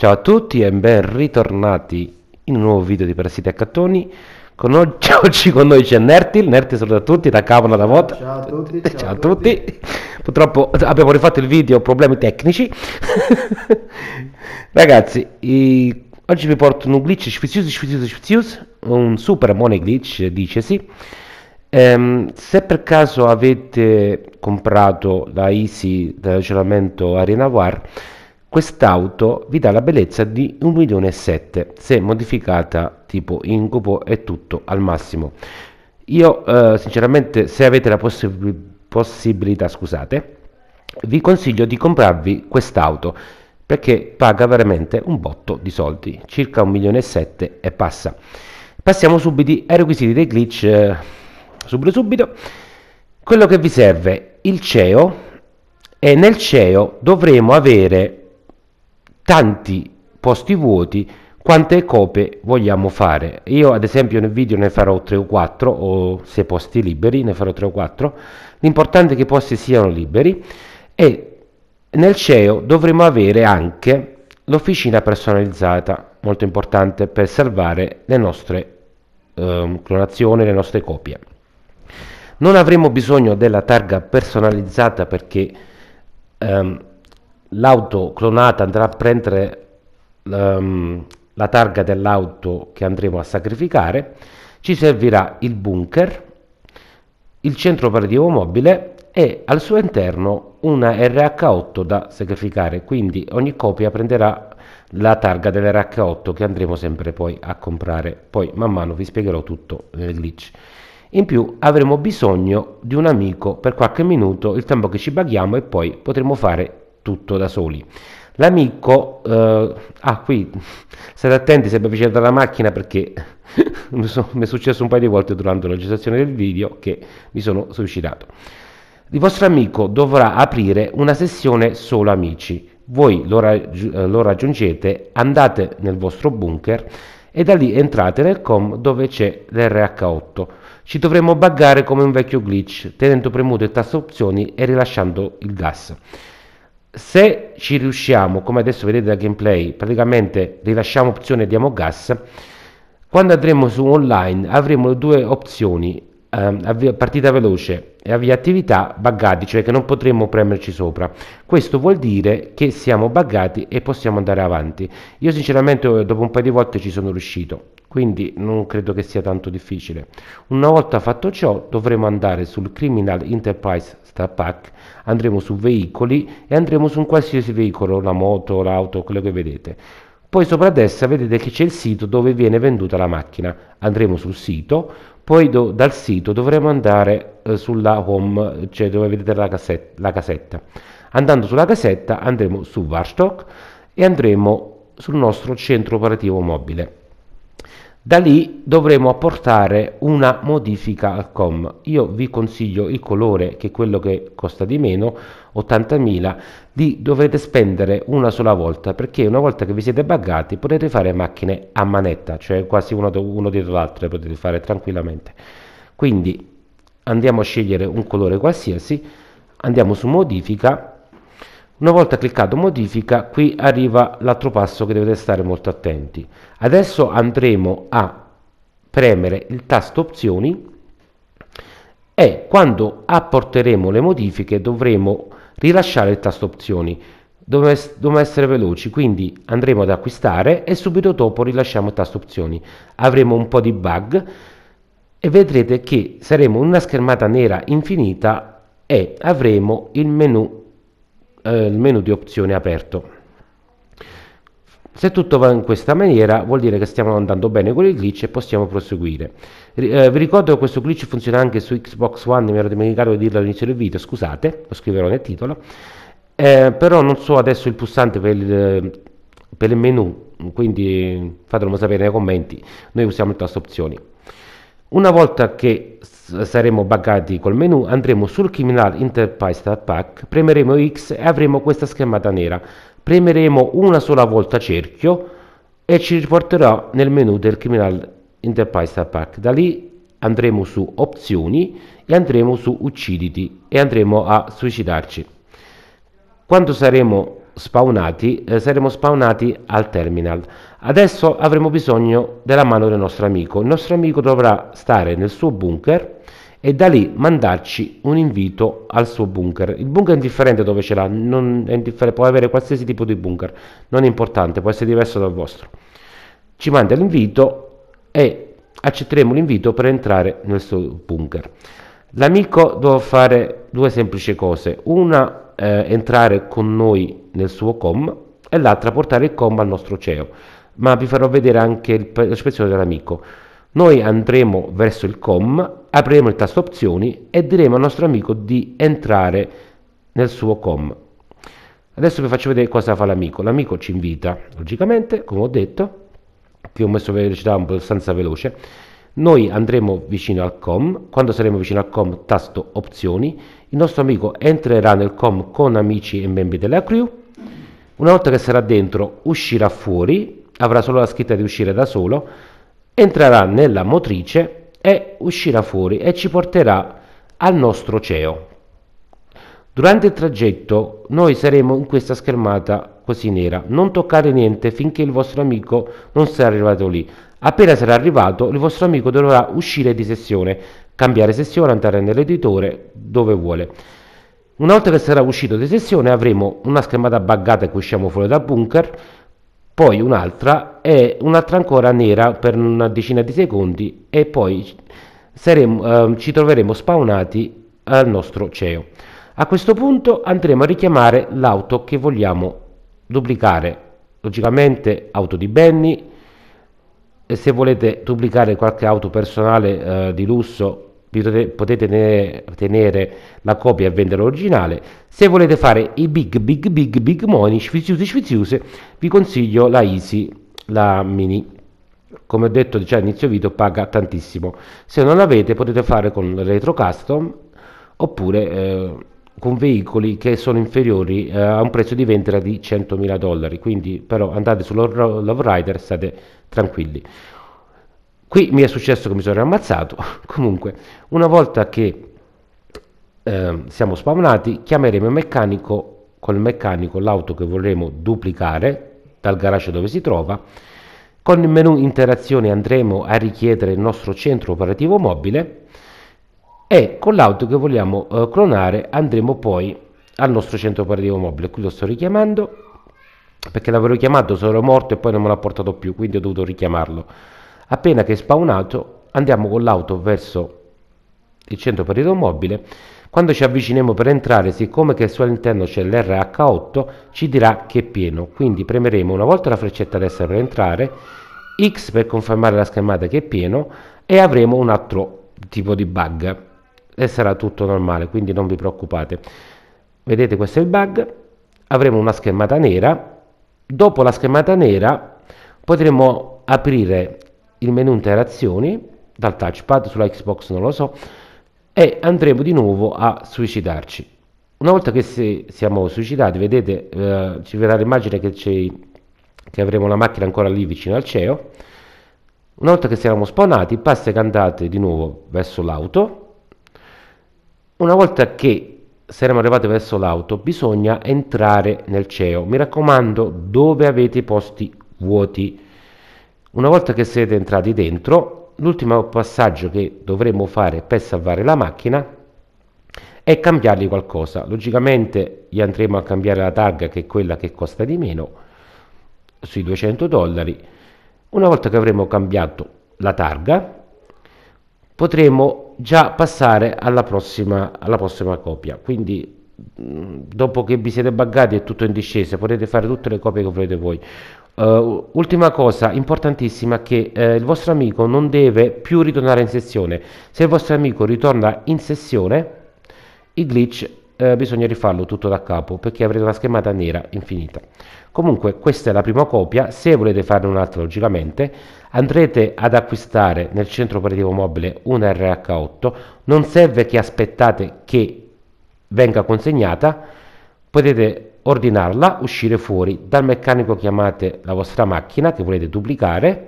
Ciao a tutti e ben ritornati in un nuovo video di Parassiti Accattoni. Con oggi, oggi, con noi c'è Nertil, Nertil saluta a tutti da Cavana da Vota. Ciao a tutti. Ciao, ciao a tutti. tutti. Purtroppo abbiamo rifatto il video, problemi tecnici. Ragazzi, i... oggi vi porto un glitch sfizioso, sfizioso, sfizioso, un super money glitch, dicesi. Ehm, se per caso avete comprato la Easy da ragionamento Arena War, Quest'auto vi dà la bellezza di 1 milione e 7 se modificata tipo incubo e tutto al massimo. Io eh, sinceramente se avete la possib- possibilità, scusate, vi consiglio di comprarvi quest'auto perché paga veramente un botto di soldi, circa 1 milione e 7 e passa. Passiamo subito ai requisiti dei glitch, eh, subito subito. Quello che vi serve, il CEO e nel CEO dovremo avere tanti posti vuoti quante copie vogliamo fare. Io ad esempio nel video ne farò 3 o 4 o se posti liberi ne farò 3 o 4. L'importante è che i posti siano liberi e nel CEO dovremo avere anche l'officina personalizzata, molto importante per salvare le nostre eh, clonazioni, le nostre copie. Non avremo bisogno della targa personalizzata perché ehm, l'auto clonata andrà a prendere um, la targa dell'auto che andremo a sacrificare, ci servirà il bunker, il centro operativo mobile e al suo interno una RH8 da sacrificare, quindi ogni copia prenderà la targa dell'RH8 che andremo sempre poi a comprare, poi man mano vi spiegherò tutto nel eh, glitch. In più avremo bisogno di un amico per qualche minuto, il tempo che ci baghiamo e poi potremo fare tutto da soli. L'amico, eh, ah qui, state attenti sempre vicino alla macchina perché mi, so, mi è successo un paio di volte durante la gestazione del video che mi sono suicidato. Il vostro amico dovrà aprire una sessione solo amici, voi lo, raggi- eh, lo raggiungete, andate nel vostro bunker e da lì entrate nel com dove c'è l'RH8. Ci dovremo buggare come un vecchio glitch, tenendo premuto il tasto opzioni e rilasciando il gas se ci riusciamo, come adesso vedete da gameplay, praticamente rilasciamo opzione diamo gas, quando andremo su online avremo due opzioni, eh, partita veloce e avvia attività buggati, cioè che non potremmo premerci sopra. Questo vuol dire che siamo buggati e possiamo andare avanti. Io sinceramente eh, dopo un paio di volte ci sono riuscito, quindi non credo che sia tanto difficile. Una volta fatto ciò dovremo andare sul Criminal Enterprise Star Pack, andremo su veicoli e andremo su un qualsiasi veicolo, la moto, l'auto, quello che vedete poi sopra destra vedete che c'è il sito dove viene venduta la macchina. Andremo sul sito, poi do, dal sito dovremo andare eh, sulla home, cioè dove vedete la casetta, la casetta. Andando sulla casetta andremo su Warstock e andremo sul nostro centro operativo mobile. Da lì dovremo apportare una modifica al COM. Io vi consiglio il colore che è quello che costa di meno, 80.000, li dovete spendere una sola volta perché una volta che vi siete buggati potete fare macchine a manetta, cioè quasi uno, uno dietro l'altro, le potete fare tranquillamente. Quindi andiamo a scegliere un colore qualsiasi, andiamo su modifica una volta cliccato modifica qui arriva l'altro passo che dovete stare molto attenti. Adesso andremo a premere il tasto opzioni e quando apporteremo le modifiche dovremo rilasciare il tasto opzioni. Dobbiamo essere veloci, quindi andremo ad acquistare e subito dopo rilasciamo il tasto opzioni. Avremo un po' di bug e vedrete che saremo in una schermata nera infinita e avremo il menu eh, il menu di opzioni aperto. Se tutto va in questa maniera vuol dire che stiamo andando bene con il glitch e possiamo proseguire. Eh, vi ricordo che questo glitch funziona anche su Xbox One, mi ero dimenticato di dirlo all'inizio del video, scusate, lo scriverò nel titolo. Eh, però non so adesso il pulsante per il, per il menu, quindi fatemelo sapere nei commenti, noi usiamo il tasto opzioni. Una volta che saremo buggati col menu andremo sul Criminal Enterprise Pack, premeremo X e avremo questa schermata nera. Premeremo una sola volta cerchio e ci riporterà nel menu del Criminal Enterprise Pack. Da lì andremo su opzioni e andremo su ucciditi e andremo a suicidarci. Quando saremo spawnati eh, saremo spawnati al terminal. Adesso avremo bisogno della mano del nostro amico. Il nostro amico dovrà stare nel suo bunker e da lì mandarci un invito al suo bunker. Il bunker è indifferente dove ce l'ha, può avere qualsiasi tipo di bunker, non è importante, può essere diverso dal vostro. Ci manda l'invito e accetteremo l'invito per entrare nel suo bunker. L'amico dovrà fare due semplici cose, una eh, entrare con noi nel suo com e l'altra portare il com al nostro CEO ma vi farò vedere anche il, la selezione dell'amico. Noi andremo verso il com, apriremo il tasto opzioni e diremo al nostro amico di entrare nel suo com. Adesso vi faccio vedere cosa fa l'amico. L'amico ci invita, logicamente, come ho detto, che ho messo velocità abbastanza veloce. Noi andremo vicino al com, quando saremo vicino al com tasto opzioni, il nostro amico entrerà nel com con amici e membri della crew, una volta che sarà dentro uscirà fuori avrà solo la scritta di uscire da solo, entrerà nella motrice e uscirà fuori e ci porterà al nostro CEO. Durante il tragitto noi saremo in questa schermata così nera, non toccare niente finché il vostro amico non sarà arrivato lì. Appena sarà arrivato il vostro amico dovrà uscire di sessione, cambiare sessione, andare nell'editore dove vuole. Una volta che sarà uscito di sessione avremo una schermata buggata che usciamo fuori dal bunker, poi un'altra e un'altra ancora nera per una decina di secondi e poi saremo, eh, ci troveremo spawnati al nostro CEO. A questo punto andremo a richiamare l'auto che vogliamo duplicare, logicamente auto di Benny, se volete duplicare qualche auto personale eh, di lusso potete tenere, la copia e vendere l'originale. Se volete fare i big, big, big, big money, sfiziose, sfiziose, vi consiglio la Easy, la mini. Come ho detto già all'inizio video, paga tantissimo. Se non l'avete, potete fare con retro custom oppure eh, con veicoli che sono inferiori eh, a un prezzo di vendita di 100.000 dollari. Quindi, però, andate sull'Off Rider, state tranquilli. Qui mi è successo che mi sono ammazzato. Comunque, una volta che eh, siamo spawnati, chiameremo il meccanico, con il meccanico l'auto che vorremmo duplicare dal garage dove si trova. Con il menu interazione andremo a richiedere il nostro centro operativo mobile e con l'auto che vogliamo eh, clonare andremo poi al nostro centro operativo mobile. Qui lo sto richiamando perché l'avevo chiamato, sono morto e poi non me l'ha portato più, quindi ho dovuto richiamarlo Appena che spawnato andiamo con l'auto verso il centro periodo mobile. Quando ci avviciniamo per entrare, siccome che sull'interno c'è l'RH8, ci dirà che è pieno. Quindi premeremo una volta la freccetta destra per entrare, X per confermare la schermata che è pieno e avremo un altro tipo di bug e sarà tutto normale, quindi non vi preoccupate. Vedete questo è il bug, avremo una schermata nera, dopo la schermata nera potremo aprire il menu interazioni dal touchpad sulla Xbox non lo so e andremo di nuovo a suicidarci una volta che si, siamo suicidati vedete eh, ci verrà l'immagine che, che avremo la macchina ancora lì vicino al CEO una volta che siamo spawnati basta che andate di nuovo verso l'auto una volta che saremo arrivati verso l'auto bisogna entrare nel CEO mi raccomando dove avete i posti vuoti una volta che siete entrati dentro, l'ultimo passaggio che dovremo fare per salvare la macchina è cambiargli qualcosa. Logicamente gli andremo a cambiare la targa che è quella che costa di meno sui 200 dollari. Una volta che avremo cambiato la targa potremo già passare alla prossima, alla prossima copia. Quindi mm, dopo che vi siete buggati è tutto in discesa, potete fare tutte le copie che volete voi. Uh, ultima cosa importantissima che eh, il vostro amico non deve più ritornare in sessione. Se il vostro amico ritorna in sessione, il glitch eh, bisogna rifarlo tutto da capo perché avrete una schermata nera infinita. Comunque questa è la prima copia, se volete farne un'altra logicamente andrete ad acquistare nel centro operativo mobile un RH8, non serve che aspettate che venga consegnata, potete ordinarla, uscire fuori dal meccanico chiamate la vostra macchina che volete duplicare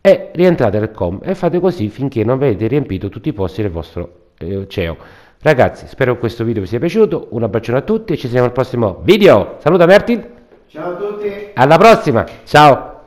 e rientrate nel COM e fate così finché non avete riempito tutti i posti del vostro eh, CEO. Ragazzi, spero che questo video vi sia piaciuto, un abbraccione a tutti e ci vediamo al prossimo video. Saluta Martin. Ciao a tutti. Alla prossima. Ciao.